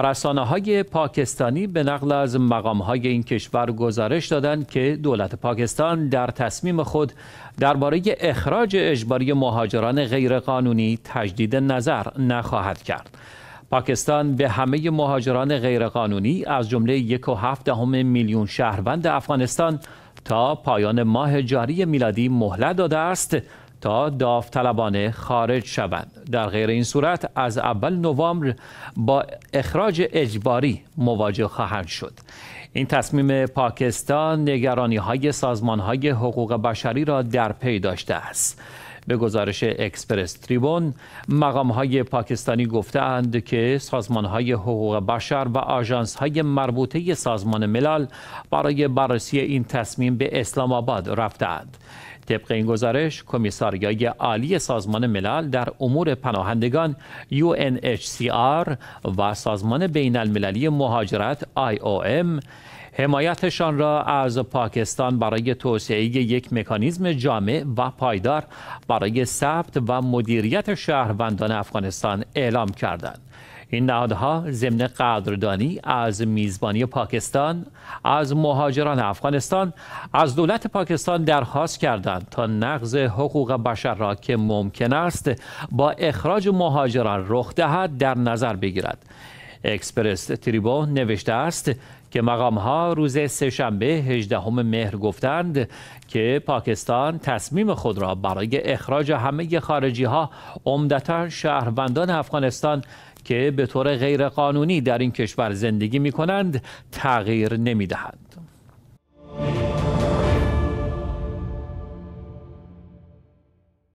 رسانه های پاکستانی به نقل از مقام های این کشور گزارش دادند که دولت پاکستان در تصمیم خود درباره اخراج اجباری مهاجران غیرقانونی تجدید نظر نخواهد کرد. پاکستان به همه مهاجران غیرقانونی از جمله 1.7 میلیون شهروند افغانستان تا پایان ماه جاری میلادی مهلت داده است تا داوطلبانه خارج شوند در غیر این صورت از اول نوامبر با اخراج اجباری مواجه خواهند شد این تصمیم پاکستان نگرانی های سازمان های حقوق بشری را در پی داشته است به گزارش اکسپرس تریبون مقام های پاکستانی گفتند که سازمان های حقوق بشر و آژانس های مربوطه سازمان ملل برای بررسی این تصمیم به اسلام آباد رفتند طبق این گزارش کمیساریای عالی سازمان ملل در امور پناهندگان UNHCR و سازمان بین المللی مهاجرت IOM حمایتشان را از پاکستان برای توسعه یک مکانیزم جامع و پایدار برای ثبت و مدیریت شهروندان افغانستان اعلام کردند. این نهادها ضمن قدردانی از میزبانی پاکستان از مهاجران افغانستان از دولت پاکستان درخواست کردند تا نقض حقوق بشر را که ممکن است با اخراج مهاجران رخ دهد در نظر بگیرد اکسپرس تریبون نوشته است که مقام ها روز شنبه 18 مهر گفتند که پاکستان تصمیم خود را برای اخراج همه خارجی ها عمدتا شهروندان افغانستان که به طور غیرقانونی در این کشور زندگی می کنند تغییر نمی دهند.